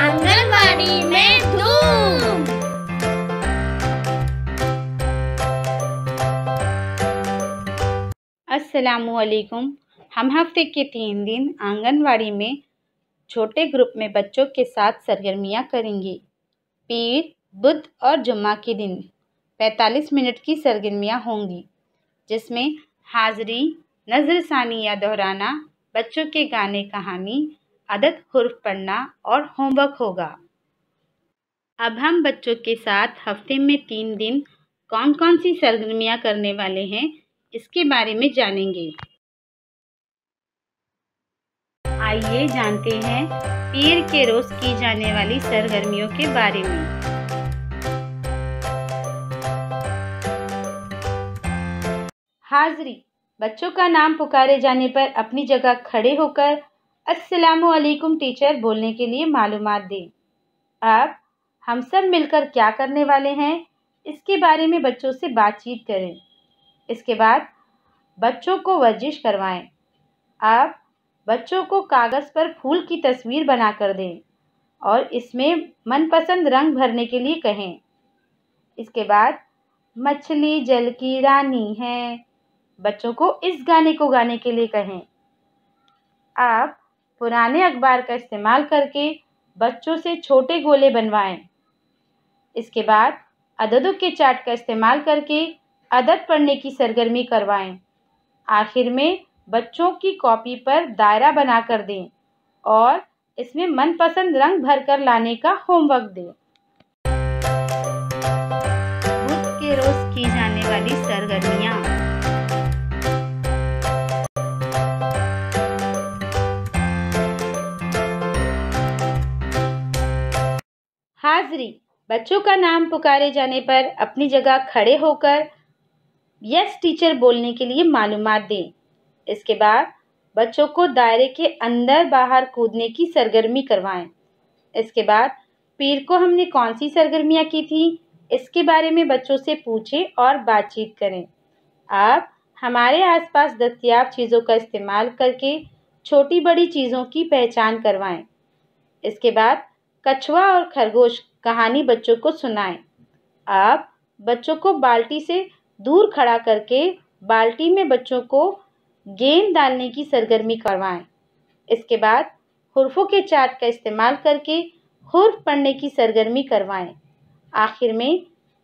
आंगनबाड़ी में धूम वालेकुम हम हफ्ते के तीन दिन आंगनबाड़ी में छोटे ग्रुप में बच्चों के साथ सरगर्मियां करेंगे पीर बुध और जुम्मा के दिन 45 मिनट की सरगर्मियां होंगी जिसमें हाजिरी नजर या दोहराना बच्चों के गाने कहानी अदद हर्फ पढ़ना और होमवर्क होगा अब हम बच्चों के साथ हफ्ते में तीन दिन कौन कौन सी सरगर्मियाँ करने वाले हैं इसके बारे में जानेंगे आइए जानते हैं पीर के रोज की जाने वाली सरगर्मियों के बारे में हाजिरी बच्चों का नाम पुकारे जाने पर अपनी जगह खड़े होकर असलकुम टीचर बोलने के लिए मालूम दें अब हम सब मिलकर क्या करने वाले हैं इसके बारे में बच्चों से बातचीत करें इसके बाद बच्चों को वर्जिश करवाएं आप बच्चों को कागज़ पर फूल की तस्वीर बना कर दें और इसमें मनपसंद रंग भरने के लिए कहें इसके बाद मछली जल की रानी है बच्चों को इस गाने को गाने के लिए कहें आप पुराने अखबार का इस्तेमाल करके बच्चों से छोटे गोले बनवाएं इसके बाद अददों के चाट का इस्तेमाल करके अदद पढ़ने की सरगर्मी करवाएं आखिर में बच्चों की कॉपी पर दायरा बना कर दें और इसमें मनपसंद रंग भरकर लाने का होमवर्क दें बुध के रोज़ की जाने वाली सरगर्मियाँ हाजरी बच्चों का नाम पुकारे जाने पर अपनी जगह खड़े होकर यस टीचर बोलने के लिए मालूम दें इसके बाद बच्चों को दायरे के अंदर बाहर कूदने की सरगर्मी करवाएं इसके बाद पीर को हमने कौन सी सरगर्मियाँ की थी इसके बारे में बच्चों से पूछें और बातचीत करें आप हमारे आसपास दस्तियाब चीज़ों का इस्तेमाल करके छोटी बड़ी चीज़ों की पहचान करवाएं। इसके बाद कछुआ और खरगोश कहानी बच्चों को सुनाएं आप बच्चों को बाल्टी से दूर खड़ा करके बाल्टी में बच्चों को गेंद डालने की सरगर्मी करवाएं इसके बाद हुरफों के चार्ट का इस्तेमाल करके हर्फ पढ़ने की सरगर्मी करवाएं आखिर में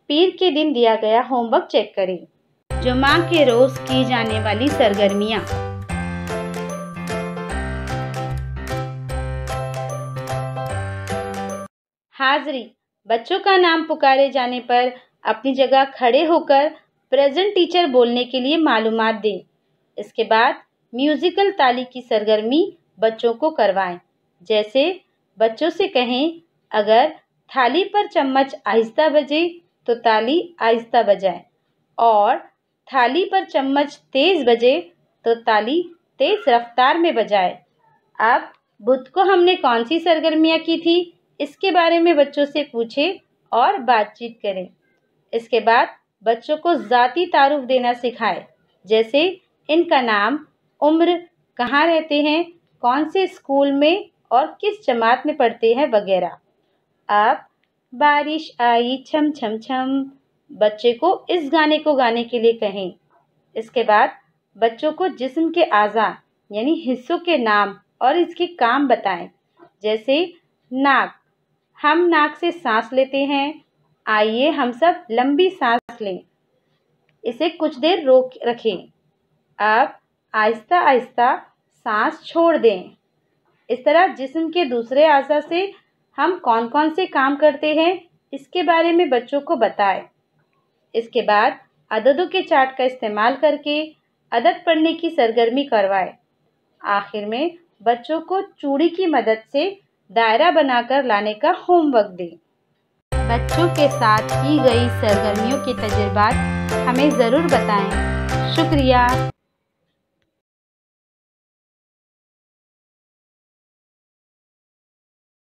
पीर के दिन दिया गया होमवर्क चेक करें जुमा के रोज़ की जाने वाली सरगर्मियाँ हाज़री बच्चों का नाम पुकारे जाने पर अपनी जगह खड़े होकर प्रेजेंट टीचर बोलने के लिए मालूम दें इसके बाद म्यूज़िकल ताली की सरगर्मी बच्चों को करवाएं जैसे बच्चों से कहें अगर थाली पर चम्मच आहिस्ता बजे तो ताली आहिस्ता बजाएं और थाली पर चम्मच तेज़ बजे तो ताली तेज़ रफ्तार में बजाएं अब बुध को हमने कौन सी सरगर्मियाँ की थी इसके बारे में बच्चों से पूछें और बातचीत करें इसके बाद बच्चों को ज़ाती तारुफ देना सिखाएं जैसे इनका नाम उम्र कहाँ रहते हैं कौन से स्कूल में और किस जमात में पढ़ते हैं वगैरह आप बारिश आई छम छम छम बच्चे को इस गाने को गाने के लिए कहें इसके बाद बच्चों को जिस्म के आज़ा यानी हिस्सों के नाम और इसके काम बताएं जैसे नाक हम नाक से सांस लेते हैं आइए हम सब लंबी सांस लें इसे कुछ देर रोक रखें अब आहिस्ता आहिस्ता सांस छोड़ दें इस तरह जिस्म के दूसरे आज़ा से हम कौन कौन से काम करते हैं इसके बारे में बच्चों को बताएं इसके बाद अददों के चार्ट का इस्तेमाल करके अदद पढ़ने की सरगर्मी करवाएं आखिर में बच्चों को चूड़ी की मदद से दायरा बनाकर लाने का होमवर्क दें बच्चों के साथ की गई सरगर्मियों के तजुर्बात हमें ज़रूर बताएं। शुक्रिया